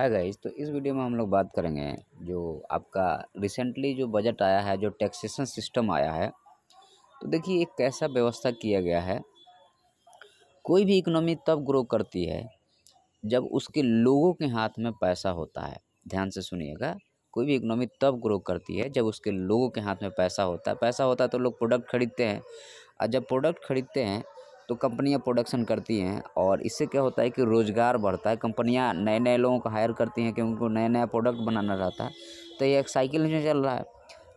है गाइज तो इस वीडियो में हम लोग बात करेंगे जो आपका रिसेंटली जो बजट आया है जो टैक्सेशन सिस्टम आया है तो देखिए एक कैसा व्यवस्था किया गया है कोई भी इकोनॉमी तब ग्रो करती है जब उसके लोगों के हाथ में पैसा होता है ध्यान से सुनिएगा कोई भी इकोनॉमी तब ग्रो करती है जब उसके लोगों के हाथ में पैसा होता है पैसा होता है तो लोग प्रोडक्ट खरीदते हैं और जब प्रोडक्ट खरीदते हैं तो कंपनियां प्रोडक्शन करती हैं और इससे क्या होता है कि रोज़गार बढ़ता है कंपनियां नए नए लोगों को हायर करती हैं क्योंकि उनको नया नया प्रोडक्ट बनाना रहता है तो ये एक साइकिल जो चल रहा है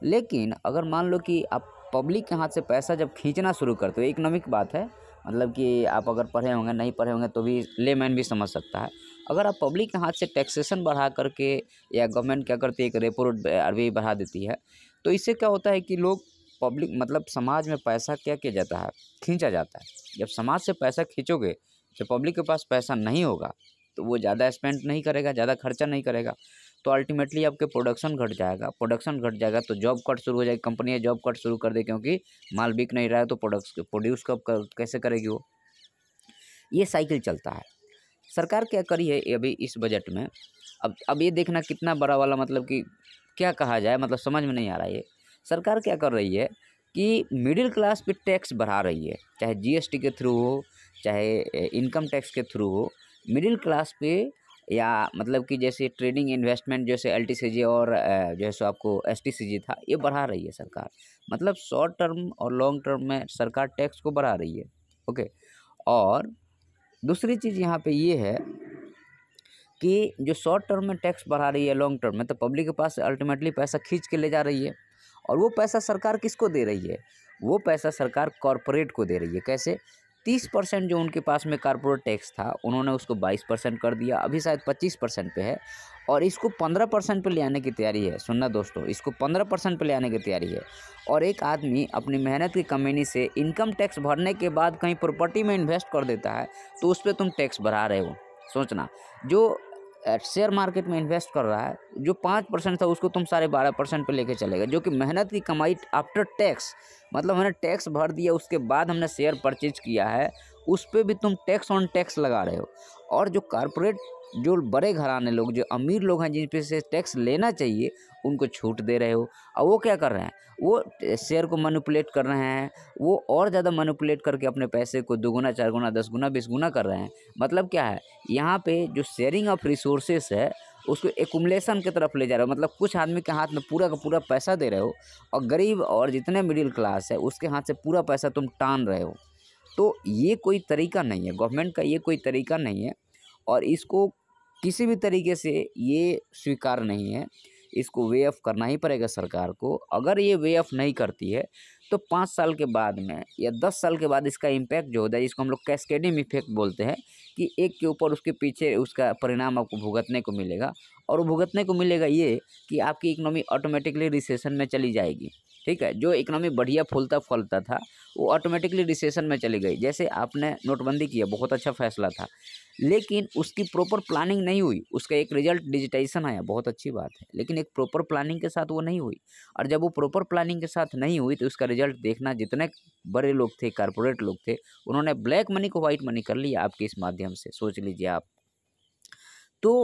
लेकिन अगर मान लो कि आप पब्लिक के हाथ से पैसा जब खींचना शुरू करते हो इकनॉमिक बात है मतलब कि आप अगर पढ़े होंगे नहीं पढ़े होंगे तो भी लेमैन भी समझ सकता है अगर आप पब्लिक के हाथ से टैक्सेशन बढ़ा करके या गवर्नमेंट क्या करती है एक रेपो रेट बढ़ा देती है तो इससे क्या होता है कि लोग पब्लिक मतलब समाज में पैसा क्या किया जाता है खींचा जाता है जब समाज से पैसा खींचोगे जब पब्लिक के पास पैसा नहीं होगा तो वो ज़्यादा स्पेंड नहीं करेगा ज़्यादा खर्चा नहीं करेगा तो अल्टीमेटली आपके प्रोडक्शन घट जाएगा प्रोडक्शन घट जाएगा तो जॉब कट शुरू हो जाएगी कंपनियाँ जॉब कट शुरू कर दे क्योंकि माल बिक नहीं रहा है तो प्रोडक्ट प्रोड्यूस कब कर, कैसे करेगी वो ये साइकिल चलता है सरकार क्या करी है अभी इस बजट में अब अब ये देखना कितना बड़ा वाला मतलब कि क्या कहा जाए मतलब समझ में नहीं आ रहा है ये सरकार क्या कर रही है कि मिडिल क्लास पे टैक्स बढ़ा रही है चाहे जीएसटी के थ्रू हो चाहे इनकम टैक्स के थ्रू हो मिडिल क्लास पे या मतलब कि जैसे ट्रेडिंग इन्वेस्टमेंट जैसे एल और जो है सो आपको एस था ये बढ़ा रही है सरकार मतलब शॉर्ट टर्म और लॉन्ग टर्म में सरकार टैक्स को बढ़ा रही है ओके और दूसरी चीज़ यहाँ पे ये है कि जो शॉर्ट टर्म में टैक्स बढ़ा रही है लॉन्ग टर्म में तो पब्लिक के पास अल्टीमेटली पैसा खींच के ले जा रही है और वो पैसा सरकार किसको दे रही है वो पैसा सरकार कॉरपोरेट को दे रही है कैसे तीस परसेंट जो उनके पास में कॉरपोरेट टैक्स था उन्होंने उसको बाईस परसेंट कर दिया अभी शायद पच्चीस परसेंट पे है और इसको पंद्रह परसेंट पर ले आने की तैयारी है सुनना दोस्तों इसको पंद्रह परसेंट पर ले आने की तैयारी है और एक आदमी अपनी मेहनत की कमेनी से इनकम टैक्स भरने के बाद कहीं प्रॉपर्टी में इन्वेस्ट कर देता है तो उस पर तुम टैक्स बढ़ा रहे हो सोचना जो शेयर मार्केट में इन्वेस्ट कर रहा है जो पाँच परसेंट था उसको तुम सारे बारह परसेंट पर लेके चले गए जो कि मेहनत की कमाई आफ्टर टैक्स मतलब हमने टैक्स भर दिया उसके बाद हमने शेयर परचेज किया है उस पर भी तुम टैक्स ऑन टैक्स लगा रहे हो और जो कॉरपोरेट जो बड़े घराने लोग जो अमीर लोग हैं जिन पे से टैक्स लेना चाहिए उनको छूट दे रहे हो और वो क्या कर रहे हैं वो शेयर को मनुपुलेट कर रहे हैं वो और ज़्यादा मनुपुलेट करके अपने पैसे को दोगुना चार गुना दस गुना बीस गुना कर रहे हैं मतलब क्या है यहाँ पे जो शेयरिंग ऑफ रिसोर्सेस है उसको एकुमलेसन की तरफ ले जा रहे हो मतलब कुछ आदमी के हाथ में पूरा का पूरा पैसा दे रहे हो और गरीब और जितने मिडिल क्लास है उसके हाथ से पूरा पैसा तुम टान रहे हो तो ये कोई तरीका नहीं है गवर्नमेंट का ये कोई तरीका नहीं है और इसको किसी भी तरीके से ये स्वीकार नहीं है इसको वे ऑफ करना ही पड़ेगा सरकार को अगर ये वे ऑफ नहीं करती है तो पाँच साल के बाद में या दस साल के बाद इसका इम्पैक्ट जो होता है जिसको हम लोग कैस्केडिंग इफेक्ट बोलते हैं कि एक के ऊपर उसके पीछे उसका परिणाम आपको भुगतने को मिलेगा और भुगतने को मिलेगा ये कि आपकी इकनॉमी ऑटोमेटिकली रिसेशन में चली जाएगी ठीक है जो इकोनॉमी बढ़िया फूलता फलता था वो ऑटोमेटिकली रिसेशन में चली गई जैसे आपने नोटबंदी किया बहुत अच्छा फैसला था लेकिन उसकी प्रॉपर प्लानिंग नहीं हुई उसका एक रिजल्ट डिजिटाइजेशन आया बहुत अच्छी बात है लेकिन एक प्रॉपर प्लानिंग के साथ वो नहीं हुई और जब वो प्रॉपर प्लानिंग के साथ नहीं हुई तो उसका रिजल्ट देखना जितने बड़े लोग थे कारपोरेट लोग थे उन्होंने ब्लैक मनी को वाइट मनी कर लिया आपके इस माध्यम से सोच लीजिए आप तो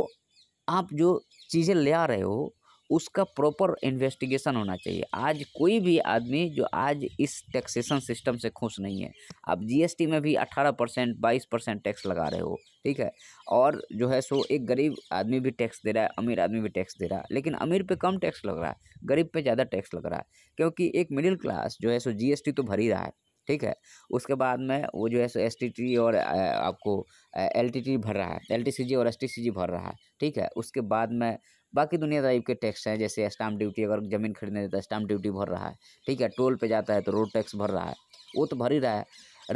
आप जो चीज़ें ले आ रहे हो उसका प्रॉपर इन्वेस्टिगेशन होना चाहिए आज कोई भी आदमी जो आज इस टैक्सेशन सिस्टम से खुश नहीं है आप जीएसटी में भी 18 परसेंट बाईस परसेंट टैक्स लगा रहे हो ठीक है और जो है सो एक गरीब आदमी भी टैक्स दे रहा है अमीर आदमी भी टैक्स दे रहा है लेकिन अमीर पे कम टैक्स लग रहा है गरीब पे ज़्यादा टैक्स लग रहा है क्योंकि एक मिडिल क्लास जो है सो जी तो भर ही रहा है ठीक है उसके बाद में वो जो है सो एस और आपको एल भर रहा है एल और एस भर रहा है ठीक है उसके बाद में बाकी दुनिया टाइप के टैक्स हैं जैसे स्टाम्प ड्यूटी अगर ज़मीन खरीदने देता है स्टाम्प ड्यूटी भर रहा है ठीक है टोल पे जाता है तो रोड टैक्स भर रहा है वो तो भर ही रहा है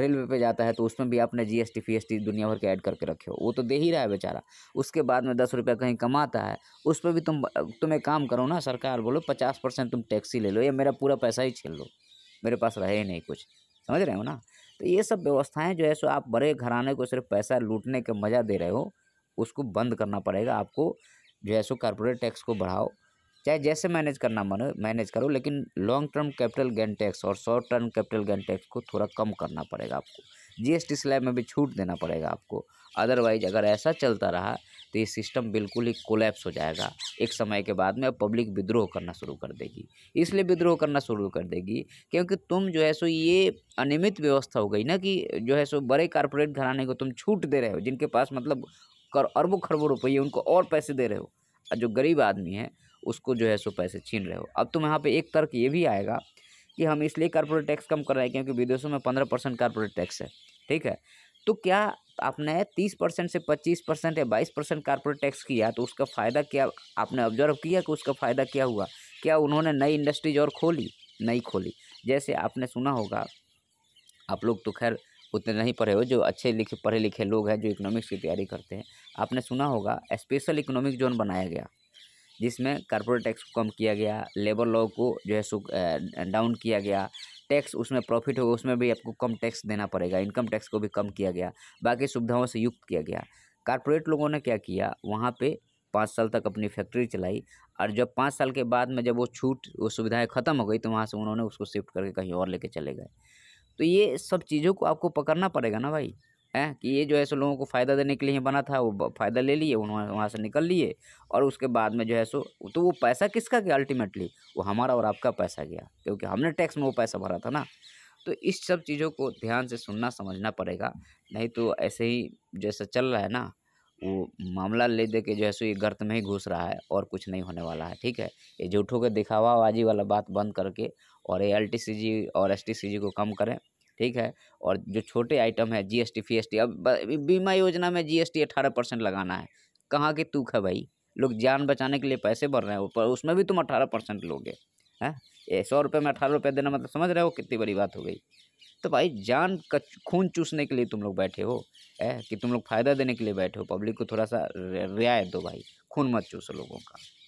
रेलवे पे जाता है तो उसमें भी आपने G S T S T दुनिया भर के ऐड करके रखे हो वो तो दे ही रहा है बेचारा उसके बाद में दस रुपया कहीं कमाता है उस पर भी तुम तुम एक काम करो ना सरकार बोलो पचास परसेंट तुम टैक्स ही ले लो या मेरा पूरा पैसा ही छीन लो मेरे पास रहे ही नहीं कुछ समझ रहे हो ना तो ये सब व्यवस्थाएँ जो है सो आप बड़े घराने को सिर्फ पैसा लूटने का मज़ा दे रहे हो उसको बंद करना पड़ेगा आपको जो है सो कॉरपोरेट टैक्स को बढ़ाओ चाहे जैसे मैनेज करना मन मैनेज करो लेकिन long term capital gain tax और short term capital gain tax को थोड़ा कम करना पड़ेगा आपको जीएसटी स्लैब में भी छूट देना पड़ेगा आपको अदरवाइज अगर ऐसा चलता रहा तो ये सिस्टम बिल्कुल ही कोलैप्स हो जाएगा एक समय के बाद में अब पब्लिक विद्रोह करना शुरू कर देगी इसलिए विद्रोह करना शुरू कर देगी क्योंकि तुम जो है सो ये अनियमित व्यवस्था हो गई ना कि जो है सो बड़े कारपोरेट घराने को तुम छूट दे रहे हो जिनके पास मतलब कर अरबों खरबों रुपये उनको और पैसे दे रहे हो और जो गरीब आदमी है उसको जो है सो पैसे छीन रहे हो अब तुम यहाँ पे एक तर्क ये भी आएगा कि हम इसलिए कॉरपोरेट टैक्स कम कर रहे हैं क्योंकि विदेशों में पंद्रह परसेंट कॉरपोरेट टैक्स है ठीक है तो क्या आपने तीस परसेंट से पच्चीस परसेंट या बाईस परसेंट कॉरपोरेट टैक्स किया तो उसका फ़ायदा क्या आपने ऑब्जर्व किया कि उसका फ़ायदा क्या हुआ क्या उन्होंने नई इंडस्ट्रीज और खोली नहीं खोली जैसे आपने सुना होगा आप लोग तो खैर उतने नहीं पढ़े हो जो अच्छे लिखे पढ़े लिखे लोग हैं जो इकोनॉमिक्स की तैयारी करते हैं आपने सुना होगा स्पेशल इकोनॉमिक जोन बनाया गया जिसमें कारपोरेट टैक्स को कम किया गया लेबर लॉ को जो है डाउन किया गया टैक्स उसमें प्रॉफिट होगा उसमें भी आपको कम टैक्स देना पड़ेगा इनकम टैक्स को भी कम किया गया बाकी सुविधाओं से युक्त किया गया कारपोरेट लोगों ने क्या किया वहाँ पर पाँच साल तक अपनी फैक्ट्री चलाई और जब पाँच साल के बाद में जब वो छूट वो सुविधाएँ ख़त्म हो गई तो वहाँ से उन्होंने उसको शिफ्ट करके कहीं और लेके चले गए तो ये सब चीज़ों को आपको पकड़ना पड़ेगा ना भाई है कि ये जो है सो लोगों को फ़ायदा देने के लिए बना था वो फ़ायदा ले लिए उन्होंने वहाँ से निकल लिए और उसके बाद में जो है सो तो वो पैसा किसका गया अल्टीमेटली वो हमारा और आपका पैसा गया क्योंकि हमने टैक्स में वो पैसा भरा था ना तो इस सब चीज़ों को ध्यान से सुनना समझना पड़ेगा नहीं तो ऐसे ही जैसा चल रहा है ना वो मामला ले दे के जो है सो ये गर्त में ही घुस रहा है और कुछ नहीं होने वाला है ठीक है ये झूठों के दिखावाबाजी वाला बात बंद करके और एल और एस को कम करें ठीक है और जो छोटे आइटम है जीएसटी फीएसटी अब बीमा योजना में जीएसटी अठारह परसेंट लगाना है कहाँ की तूक है भाई लोग जान बचाने के लिए पैसे भर रहे हैं ऊपर उसमें भी तुम अठारह परसेंट लोगे हैं सौ रुपये में अठारह रुपये देना मतलब समझ रहे हो कितनी बड़ी बात हो गई तो भाई जान का खून चूसने के लिए तुम लोग बैठे हो ऐ कि तुम लोग फ़ायदा देने के लिए बैठे हो पब्लिक को थोड़ा सा रियायत दो भाई खून मत चूसो लोगों का